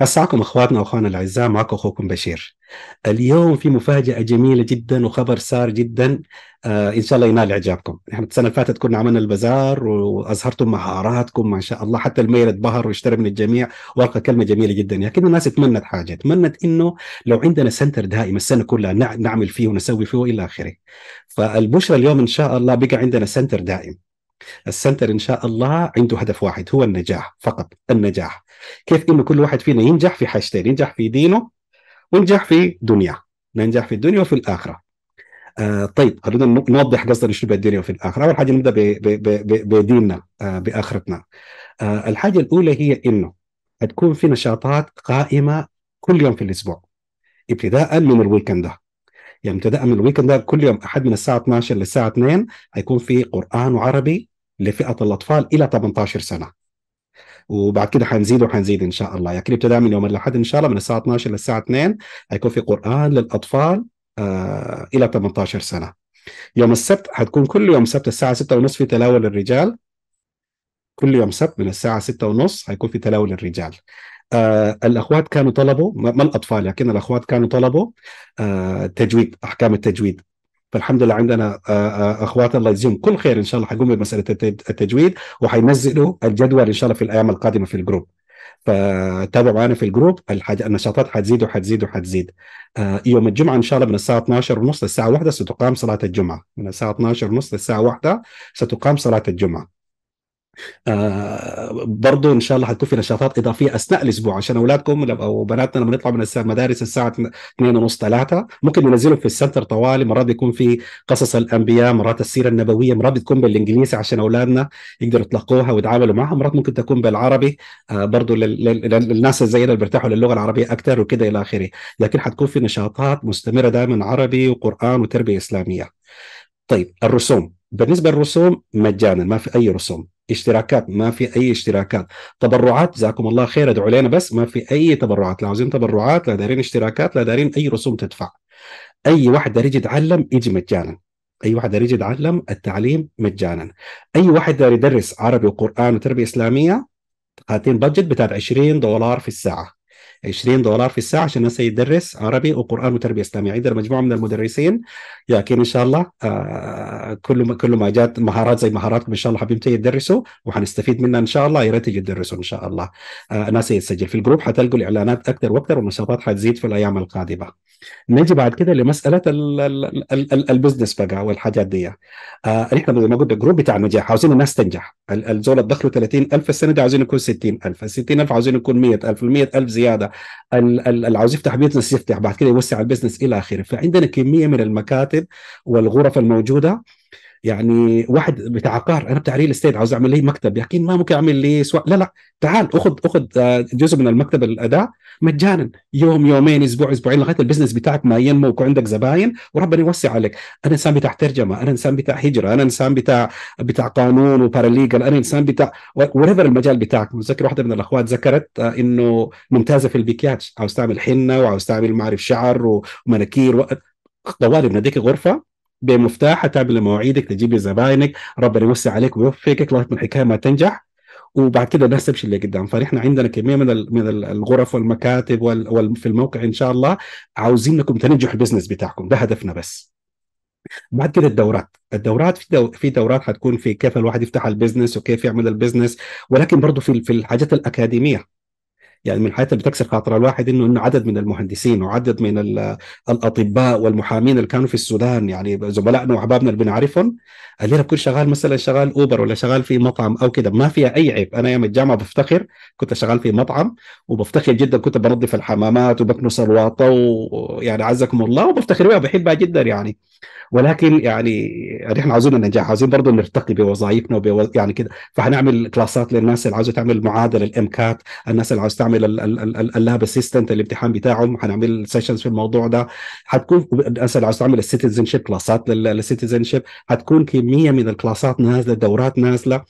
أسعكم اخواتنا واخواننا الاعزاء معكم اخوكم بشير. اليوم في مفاجاه جميله جدا وخبر سار جدا آه ان شاء الله ينال اعجابكم. احنا السنه اللي فاتت كنا عملنا البازار واظهرتم مهاراتكم ما شاء الله حتى الميل اتبهر واشترى من الجميع والقى كلمه جميله جدا لكن الناس تمنت حاجه، تمنت انه لو عندنا سنتر دائم السنه كلها نعمل فيه ونسوي فيه والى اخره. فالبشرى اليوم ان شاء الله بقى عندنا سنتر دائم السنتر ان شاء الله عنده هدف واحد هو النجاح فقط النجاح كيف انه كل واحد فينا ينجح في حاجتين ينجح في دينه وينجح في دنياه ننجح في الدنيا وفي الاخره آه طيب خلينا نوضح قصدنا شنو بالدنيا وفي الاخره اول حاجه نبدا بديننا آه باخرتنا آه الحاجه الاولى هي انه تكون في نشاطات قائمه كل يوم في الاسبوع ابتداء من الويكند ده يعني ابتداء من الويكند ده كل يوم احد من الساعه 12 للساعه 2 حيكون في قران وعربي لفئه الاطفال الى 18 سنه وبعد كده حنزيد وحنزيد ان شاء الله يعني ابتداء من يوم الاحد ان شاء الله من الساعه 12 للساعه 2 هيكون في قران للاطفال آه الى 18 سنه يوم السبت حتكون كل يوم سبت الساعه 6:30 في تلاوه للرجال كل يوم سبت من الساعه 6:30 هيكون في تلاوه للرجال آه الاخوات كانوا طلبوا ما الاطفال لكن الاخوات كانوا طلبوا آه تجويد احكام التجويد فالحمد لله عندنا آه، آه، اخوات الله يجزيهم كل خير ان شاء الله حيقوموا بمساله التجويد وحينزلوا الجدول ان شاء الله في الايام القادمه في الجروب فتابعوا معنا في الجروب الحاج... النشاطات حتزيد وحتزيد وحتزيد آه يوم الجمعه ان شاء الله من الساعه 12 ونص للساعه 1 ستقام صلاه الجمعه من الساعه 12 ونص للساعه 1 ستقام صلاه الجمعه آه برضو ان شاء الله حتكون في نشاطات اضافيه اثناء الاسبوع عشان اولادكم او بناتنا لما نطلع من المدارس الساعه 2 ونص 3 ممكن ننزلهم في السنتر طوالي مرات بيكون في قصص الانبياء مرات السيره النبويه مرات بتكون بالانجليزي عشان اولادنا يقدروا يتلقوها ويتعاملوا معها مرات ممكن تكون بالعربي آه برضو للناس زينا اللي بيرتاحوا للغه العربيه اكثر وكذا الى اخره لكن حتكون في نشاطات مستمره دائما عربي وقران وتربيه اسلاميه طيب الرسوم بالنسبه للرسوم مجانا ما في اي رسوم اشتراكات ما في اي اشتراكات تبرعات جزاكم الله خير ادعوا لنا بس ما في اي تبرعات لا عاوزين تبرعات لا دارين اشتراكات لا دارين اي رسوم تدفع اي واحد داري يتعلم يجي مجانا اي واحد داري يتعلم التعليم مجانا اي واحد داري يدرس عربي وقران وتربيه اسلاميه حاطين بادجت بتاعت 20 دولار في الساعه 20 دولار في الساعه عشان الناس يدرس عربي وقران وتربيه اسلاميه عندنا مجموعه من المدرسين لكن ان شاء الله آه كل ما كل ما جات مهارات زي مهاراتكم ان شاء الله حبيبتي يدرسوا وحنستفيد منها ان شاء الله يا ريت يدرسوا ان شاء الله آه ناس يتسجل في الجروب حتلقوا الاعلانات اكثر واكثر والنشاطات حتزيد في الايام القادمه نجي بعد كده لمساله البزنس بقى والحاجات دي احنا آه، زي ما قلت الجروب بتاع النجاح عاوزين الناس تنجح الزول اللي دخله 30000 السنه دي عاوزين يكون 60000 ال 60000 عاوزين يكون 100000 ال 100000 زياده اللي عاوز يفتح بيزنس يفتح بعد كده يوسع البيزنس الى اخره فعندنا كميه من المكاتب والغرف الموجوده يعني واحد بتاع عقار انا بتاع ريل استيت عاوز اعمل لي مكتب يا ما ممكن اعمل لي سوا... لا لا تعال اخذ اخذ آه، جزء من المكتب الاداء مجانا يوم يومين اسبوع اسبوعين لغايه البزنس بتاعك ما ينمو ويكون عندك زباين وربنا يوسع عليك انا انسان بتاع ترجمه انا انسان بتاع هجره انا انسان بتاع بتاع قانون وباراليجل انا انسان بتاع وريفر المجال بتاعك متذكر واحده من الاخوات ذكرت آه، انه ممتازه في البيكياج عاوز تعمل حنه وعاوز تعمل ما اعرف شعر ومناكير و... طوالي هذيك غرفه بمفتاح تعمل مواعيدك تجيب زباينك ربنا يوسع عليك ويوفقك لغايه ما الحكايه ما تنجح وبعد كده الناس تمشي اللي قدام فنحن عندنا كميه من من الغرف والمكاتب وفي الموقع ان شاء الله عاوزين انكم تنجحوا البزنس بتاعكم ده هدفنا بس بعد كده الدورات الدورات في دو... في دورات حتكون في كيف الواحد يفتح البزنس وكيف يعمل البزنس ولكن برضه في في الحاجات الاكاديميه يعني من الحياة اللي بتكسر خاطر الواحد انه انه عدد من المهندسين وعدد من الاطباء والمحامين اللي كانوا في السودان يعني زملائنا واحبابنا اللي بنعرفهم اللي بكون شغال مثلا شغال اوبر ولا شغال في مطعم او كده ما فيها اي عيب انا ايام الجامعه بفتخر كنت شغال في مطعم وبفتخر جدا كنت بنظف الحمامات وبكنس الواطه ويعني عزكم الله وبفتخر بها بحبها جدا يعني ولكن يعني يعني احنا عاوزين النجاح عاوزين برضه نرتقي بوظائفنا وبوز... يعني كده فهنعمل كلاسات للناس اللي عاوزه تعمل معادله الامكات الناس اللي عاوزه تعمل اللاب اسيستنت الامتحان بتاعهم هنعمل سيشنز في الموضوع ده هتكون الناس اللي عاوزه تعمل السيتيزن شيب كلاسات للسيتيزن شيب هتكون كميه من الكلاسات نازله دورات نازله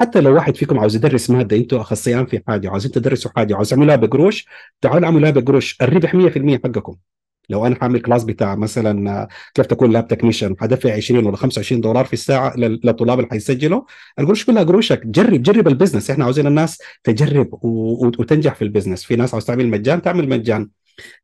حتى لو واحد فيكم عاوز يدرس ماده انتوا اخصائيين في حاجه عاوزين تدرسوا حاجه عاوز تعملوها بقروش تعالوا اعملوها بقروش الربح 100% حقكم لو انا هعمل كلاس بتاع مثلا كيف تكون لاب تكنيشن هدفع 20 ولا 25 دولار في الساعه للطلاب اللي هيسجلوا القروش كلها قروشك جرب جرب البزنس احنا عاوزين الناس تجرب وتنجح في البزنس في ناس عاوز تعمل مجان تعمل مجان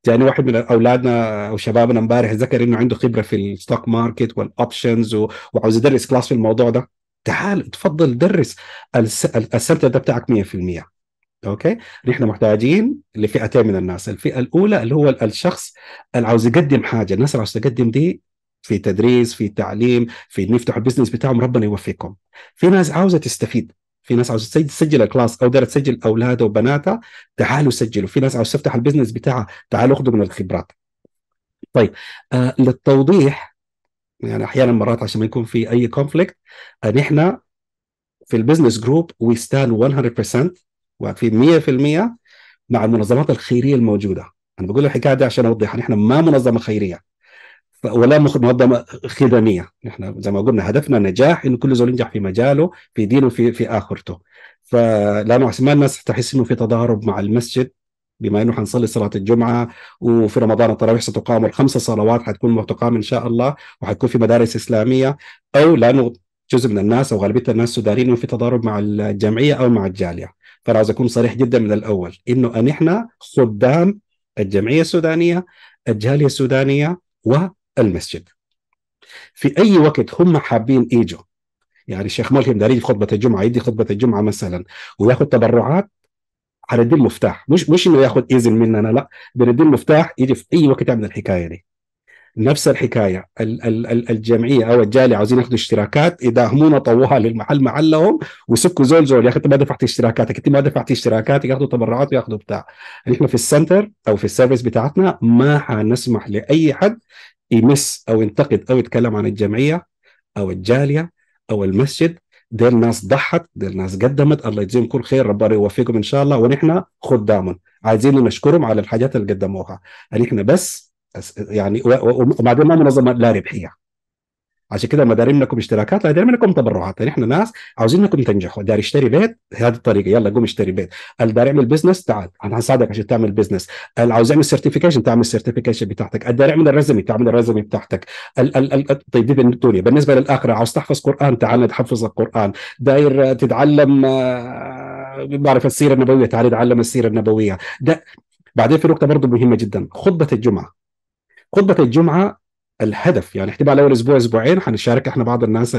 جاني واحد من اولادنا او شبابنا امبارح ذكر انه عنده خبره في الستوك ماركت والاوبشنز وعاوز يدرس كلاس في الموضوع ده تعال تفضل درس السنتر ده بتاعك 100% اوكي نحن محتاجين لفئتين من الناس الفئه الاولى اللي هو الشخص اللي عاوز يقدم حاجه الناس اللي عاوز تقدم دي في تدريس في تعليم في ان يفتحوا البزنس بتاعهم ربنا يوفقهم في ناس عاوزه تستفيد في ناس عاوزه تسجل, الكلاس او دارت تسجل اولادها وبناتها تعالوا سجلوا في ناس عاوزه تفتح البزنس بتاعها تعالوا خذوا من الخبرات طيب آه للتوضيح يعني احيانا مرات عشان ما يكون في اي كونفليكت آه، نحن في البزنس جروب وي ستاند 100% واقفين 100% مع المنظمات الخيريه الموجوده انا بقول الحكايه دي عشان اوضحها نحن ما منظمه خيريه ولا منظمه خدميه نحن زي ما قلنا هدفنا نجاح انه كل زول ينجح في مجاله في دينه في في اخرته فلانه عشان ما الناس تحس انه في تضارب مع المسجد بما انه حنصلي صلاه الجمعه وفي رمضان التراويح ستقام الخمس صلوات حتكون تقام ان شاء الله وحتكون في مدارس اسلاميه او لانه جزء من الناس او غالبيه الناس سودانيين في تضارب مع الجمعيه او مع الجاليه فانا عاوز اكون صريح جدا من الاول انه ان احنا خدام الجمعيه السودانيه الجاليه السودانيه والمسجد في اي وقت هم حابين يجوا يعني الشيخ ملهم داري خطبه الجمعه يدي خطبه الجمعه مثلا وياخذ تبرعات حندي المفتاح مش مش انه ياخذ اذن مننا لا بندي المفتاح يجي في اي وقت يعمل الحكايه دي نفس الحكايه الجمعيه او الجاليه عاوزين ياخذوا اشتراكات يداهمونا طوال المحل محلهم ويسكوا زول زول يا اخي انت ما دفعت اشتراكاتك انت ما دفعت اشتراكاتك ياخذوا تبرعات وياخذوا بتاع نحن في السنتر او في السيرفيس بتاعتنا ما حنسمح لاي حد يمس او ينتقد او يتكلم عن الجمعيه او الجاليه او المسجد دي الناس ضحت دي الناس قدمت الله يجزيهم كل خير ربنا يوفقهم ان شاء الله ونحن خدامهم عايزين نشكرهم على الحاجات اللي قدموها نحن بس يعني وبعدين ما منظمه لا ربحيه عشان كده ما دارين منكم اشتراكات لا دارين منكم تبرعات نحن يعني ناس عاوزين انكم تنجحوا داري اشتري بيت هذه الطريقه يلا قوم اشتري بيت اللي داري يعمل بزنس تعال انا هساعدك عشان تعمل بزنس اللي عاوز يعمل سيرتيفيكيشن تعمل السيرتيفيكيشن بتاعتك اللي داري يعمل الرزمي تعمل الرزمي بتاعتك ال ال ال طيب، دي الدنيا بالنسبه للاخره عاوز تحفظ قران تعال نحفظ القران داير تتعلم آه، بعرف السيره النبويه تعال تعلم السيره النبويه ده بعدين في نقطه برضه مهمه جدا خطبه الجمعه خطبه الجمعه الهدف يعني احتمال اول اسبوع اسبوعين حنشارك احنا بعض الناس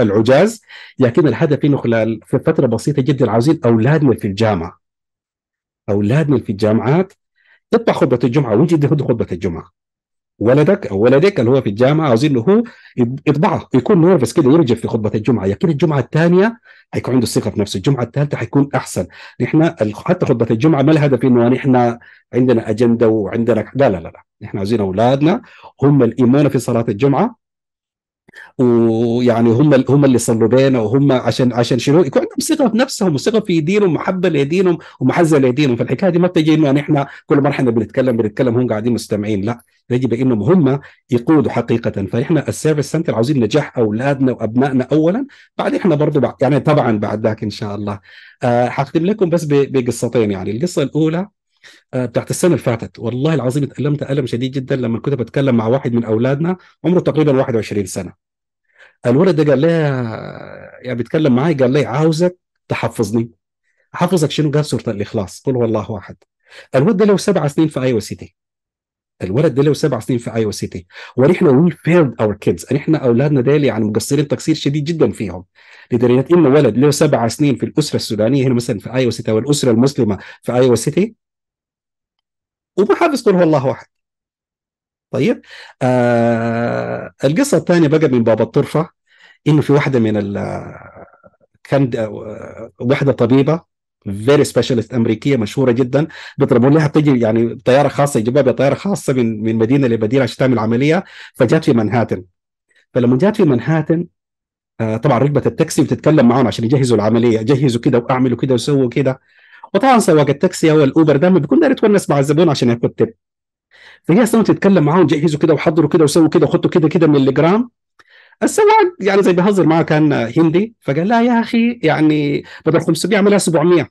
العجاز لكن الهدف انه خلال في فتره بسيطه جدا عاوزين اولادنا في الجامعه اولادنا في الجامعات تطبع خطبه الجمعه ويجي خطبه الجمعه ولدك او ولدك اللي هو في الجامعه عاوزين له هو يطبعه يكون نيرفس كده يرجف في خطبه الجمعه يمكن الجمعه الثانيه حيكون عنده ثقه في نفسه، الجمعه الثالثه حيكون احسن، نحن حتى خطبه الجمعه ما الهدف انه نحن عندنا اجنده وعندنا لا لا لا لا، نحن عاوزين اولادنا هم الايمان في صلاه الجمعه ويعني هم هم اللي صلوا بينا وهم عشان عشان شنو يكون عندهم ثقه في نفسهم وثقه في دينهم محبه لدينهم ومحزه لدينهم فالحكايه دي ما بتجي انه احنا كل مره احنا بنتكلم بنتكلم هم قاعدين مستمعين لا يجب انهم هم يقودوا حقيقه فاحنا السيرفيس سنتر عاوزين نجاح اولادنا وابنائنا اولا بعد احنا برضه يعني طبعا بعد ذاك ان شاء الله أه حختم لكم بس بقصتين يعني القصه الاولى آه، بتاعت السنه اللي فاتت والله العظيم اتألمت ألم شديد جدا لما كنت بتكلم مع واحد من أولادنا عمره تقريبا 21 سنة الولد ده قال لي آه، يعني بيتكلم معايا قال لي عاوزك تحفظني حفظك شنو قال سورة الإخلاص قل هو الله أحد الولد ده له سبع سنين في ايوا سيتي الولد ده له سبع سنين في ايوا سيتي ونحن وي فيلد اور كيدز نحن اولادنا ديل يعني مقصرين تقصير شديد جدا فيهم لدرجه انه ولد له سبع سنين في الاسره السودانيه هنا مثلا في ايوا سيتي والاسره المسلمه في ايوا سيتي وما حد قل الله واحد طيب آه القصه الثانيه بقى من باب الطرفه انه في واحده من ال كان واحده طبيبه فيري سبيشالست امريكيه مشهوره جدا بيطلبوا لها تجي يعني طياره خاصه يجيبوها بطياره خاصه من من مدينه لمدينه عشان تعمل عمليه فجات في منهاتن فلما جات في منهاتن آه طبعا ركبت التاكسي وتتكلم معاهم عشان يجهزوا العمليه جهزوا كده واعملوا كده وسووا كده وطبعا سواق التاكسي او الاوبر ده بيكون داير يتونس مع الزبون عشان ياخد تب فهي اصلا تتكلم معاهم جهزوا كده وحضروا كده وسووا كده وحطوا كده كده من الجرام السواق يعني زي بيهزر معاه كان هندي فقال لها يا اخي يعني بدل 500 اعملها 700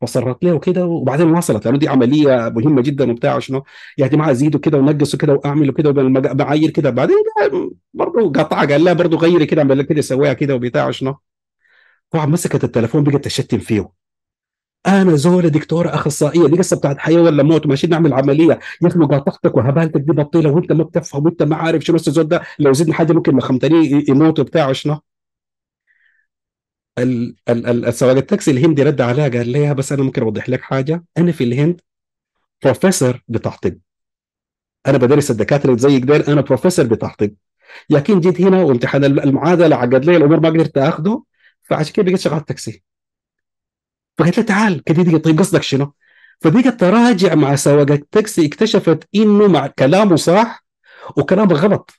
فصرت له كده وبعدين وصلت لانه دي عمليه مهمه جدا وبتاع شنو يا جماعه زيدوا كده ونقصوا كده واعملوا كده ومعايير كده بعدين برضه قطعها قال لها برضه غيري كده اعمل كده سويها كده وبتاع شنو طبعا مسكت التليفون بقت تشتم فيه انا زول دكتوره اخصائيه دي قصه بتاعت حياه ولا موت ماشيين نعمل عمليه يا اخي مقاطعتك وهبالتك دي بطيله وانت ما بتفهم وانت ما عارف شنو الزول ده لو زدنا حاجه ممكن مخمتني يموت وبتاع شنو ال ال السواق التاكسي الهندي رد عليها قال لي بس انا ممكن اوضح لك حاجه انا في الهند بروفيسور بتاع طب انا بدرس الدكاتره زيك ديل انا بروفيسور بتاع طب لكن جيت هنا وامتحان المعادله عقد لي الامور ما قدرت اخذه فعشان كده بقيت شغال تاكسي فقالت له تعال قالت لي طيب قصدك شنو؟ فبقت تراجع مع سواق التاكسي اكتشفت انه مع كلامه صح وكلامه غلط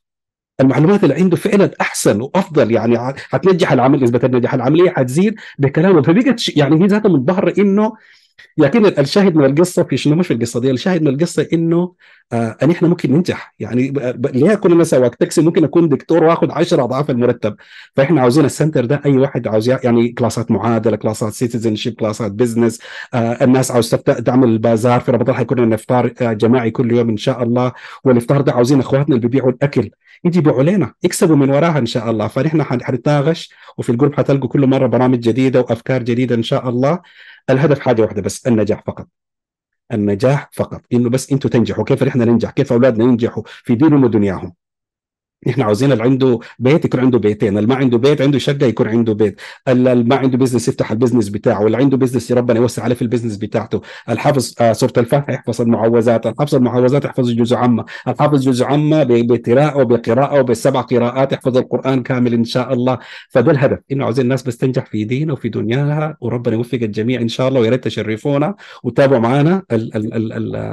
المعلومات اللي عنده فعلا احسن وافضل يعني حتنجح العمل نسبه النجاح العمليه حتزيد بكلامه فبقت يعني هي ذاتها منبهره انه لكن الشاهد من القصه في شنو مش في القصه دي الشاهد من القصه انه آه، ان احنا ممكن ننجح يعني ليه كنا انا سواق تاكسي ممكن اكون دكتور واخد 10 اضعاف المرتب فاحنا عاوزين السنتر ده اي واحد عاوز يعني كلاسات معادله كلاسات سيتيزن شيب كلاسات بزنس آه الناس عاوز تعمل البازار في رمضان حيكون لنا افطار آه، جماعي كل يوم ان شاء الله والافطار ده عاوزين اخواتنا اللي بيبيعوا الاكل يجي يبيعوا لنا يكسبوا من وراها ان شاء الله فنحن حنتناقش وفي الجروب حتلقوا كل مره برامج جديده وافكار جديده ان شاء الله الهدف حاجه واحده بس النجاح فقط النجاح فقط انه بس انتم تنجحوا كيف نحن ننجح كيف اولادنا ينجحوا في دينهم ودنياهم احنا عاوزين اللي عنده بيت يكون عنده بيتين اللي ما عنده بيت عنده شقه يكون عنده بيت اللي ما عنده بزنس يفتح البزنس بتاعه واللي عنده بزنس ربنا يوسع عليه في البزنس بتاعته الحافظ آه سوره الفتح يحفظ المعوذات الحافظ المعوذات يحفظ جزء عمه الحافظ جزء عمه بقراءه وبقراءه وبسبع قراءات يحفظ القران كامل ان شاء الله فده الهدف انه عاوزين الناس بس تنجح في دينها وفي دنياها وربنا يوفق الجميع ان شاء الله ويا ريت تشرفونا وتابعوا معنا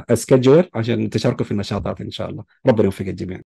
السكجول عشان تشاركوا في النشاطات ان شاء الله ربنا يوفق الجميع